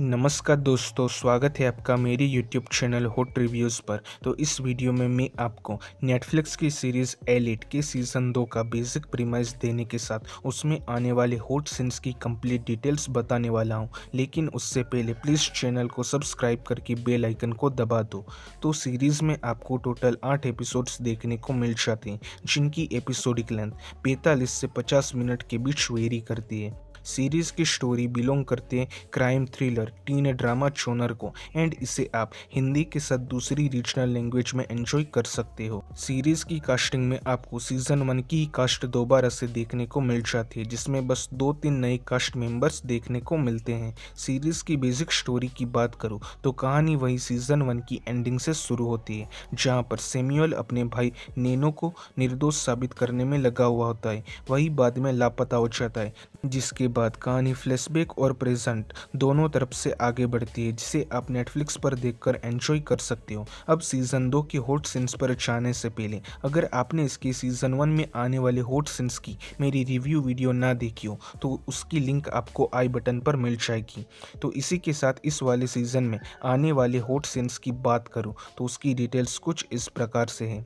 नमस्कार दोस्तों स्वागत है आपका मेरी यूट्यूब चैनल हॉट रिव्यूज़ पर तो इस वीडियो में मैं आपको नेटफ्लिक्स की सीरीज़ एलिट के सीज़न दो का बेसिक प्रीमाइज देने के साथ उसमें आने वाले हॉट सीन्स की कंप्लीट डिटेल्स बताने वाला हूं लेकिन उससे पहले प्लीज़ चैनल को सब्सक्राइब करके बेल आइकन को दबा दो तो सीरीज़ में आपको टोटल आठ एपिसोड्स देखने को मिल जाते हैं जिनकी एपिसोडिक लेंथ पैंतालीस से पचास मिनट के बीच वेरी करती है सीरीज़ की स्टोरी बिलोंग करती है crime thriller teen drama genre को एंड इसे आप हिंदी के साथ दूसरी रीजनल लैंग्वेज में एंजॉय कर सकते हो सीरीज़ की कास्टिंग में आपको सीजन वन की कास्ट दोबारा से देखने को मिल जाती है जिसमें बस दो तीन नए कास्ट मेंबर्स देखने को मिलते हैं सीरीज़ की बेसिक स्टोरी की बात करो तो कहानी वही सीजन वन की एंडिंग से शुरू होती है जहाँ पर सेम्यूअल अपने भाई नेनो को निर्दोष साबित करने में लगा हुआ होता है वही बाद में लापता हो जाता है जिसके बाद कहानी फ्लैशबैक और प्रेजेंट दोनों तरफ से आगे बढ़ती है जिसे आप नेटफ्लिक्स पर देखकर एंजॉय कर सकते हो अब सीजन दो के हॉट सीन्स पर जाने से पहले अगर आपने इसके सीजन वन में आने वाले हॉट सीन्स की मेरी रिव्यू वीडियो ना देखी हो तो उसकी लिंक आपको आई बटन पर मिल जाएगी तो इसी के साथ इस वाले सीजन में आने वाले हॉट सीन्स की बात करूँ तो उसकी डिटेल्स कुछ इस प्रकार से है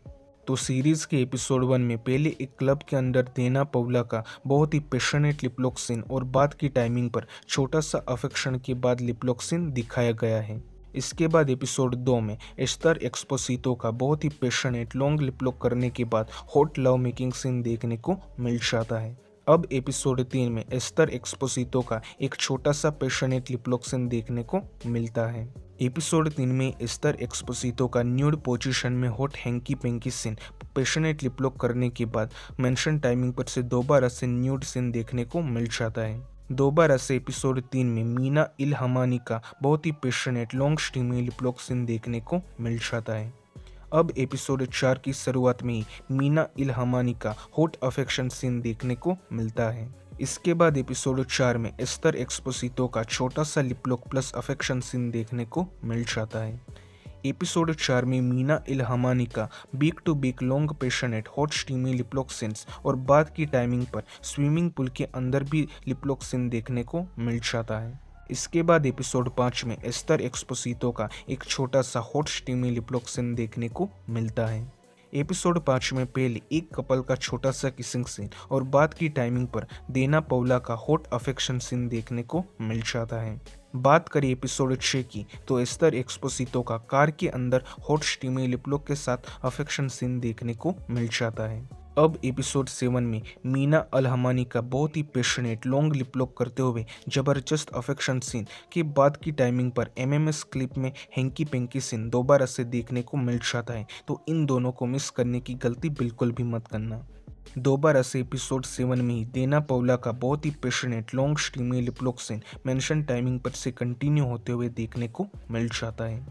तो सीरीज़ के एपिसोड वन में पहले एक क्लब के अंदर देना पवला का बहुत ही पैशनेट लिप्लोक्सिन और बाद की टाइमिंग पर छोटा सा अफेक्शन के बाद लिप्लोक्सिन दिखाया गया है इसके बाद एपिसोड दो में एस्तर एक्सपोसितो का बहुत ही पैशनेट लॉन्ग लिपलॉक करने के बाद हॉट लव मेकिंग सीन देखने को मिल जाता है अब एपिसोड तीन में एस्तर एक्सपोसितो का एक छोटा सा पैशनेट लिपलॉक सीन देखने को मिलता है एपिसोड तीन में एस्तर एक्सपोसितो का न्यूड पोजीशन में hot hanky panky scene passionate lip lock करने के बाद मेंशन टाइमिंग पर से दोबारा से न्यूड सीन देखने को मिल जाता है दोबारा से एपिसोड तीन में मीना इल हमानी का बहुत ही passionate long steamy lip lock scene देखने को मिल जाता है अब एपिसोड चार की शुरुआत में ही मीना हमानी का हॉट अफेक्शन सीन देखने को मिलता है इसके बाद एपिसोड चार में एस्तर एक्सपोसितो का छोटा सा लिपलॉक प्लस अफेक्शन सीन देखने को मिल जाता है एपिसोड चार में मीना इलहमानी का back to back long passionate hot steamy lip lock scenes और बाद की टाइमिंग पर स्विमिंग पूल के अंदर भी लिपलॉक सीन देखने को मिल जाता है इसके बाद एपिसोड पाँच में एस्तर एक्सपोसितो का एक छोटा सा हॉट स्टीमी लिपलॉक सीन देखने को मिलता है एपिसोड पाँच में पहले एक कपल का छोटा सा किसिंग सीन और बाद की टाइमिंग पर देना पौला का हॉट अफेक्शन सीन देखने को मिल जाता है बात करें एपिसोड छः की तो एस्तर एक्सपोसितो का कार के अंदर हॉट स्टीमी लिपलोक के साथ अफेक्शन सीन देखने को मिल जाता है अब एपिसोड सेवन में मीना अलहमानी का बहुत ही पैशनेट लॉन्ग लिपलॉक करते हुए ज़बरदस्त अफेक्शन सीन के बाद की टाइमिंग पर एमएमएस क्लिप में हैंकी पेंकी सीन दोबारा से देखने को मिल जाता है तो इन दोनों को मिस करने की गलती बिल्कुल भी मत करना दोबारा से एपिसोड सेवन में ही देना पौला का बहुत ही passionate long steamy lip lock scene mention timing पर से कंटिन्यू होते हुए देखने को मिल जाता है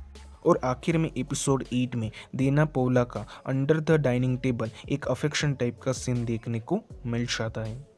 और आखिर में एपिसोड एट में देना पोला का अंडर द डाइनिंग टेबल एक अफेक्शन टाइप का सीन देखने को मिल जाता है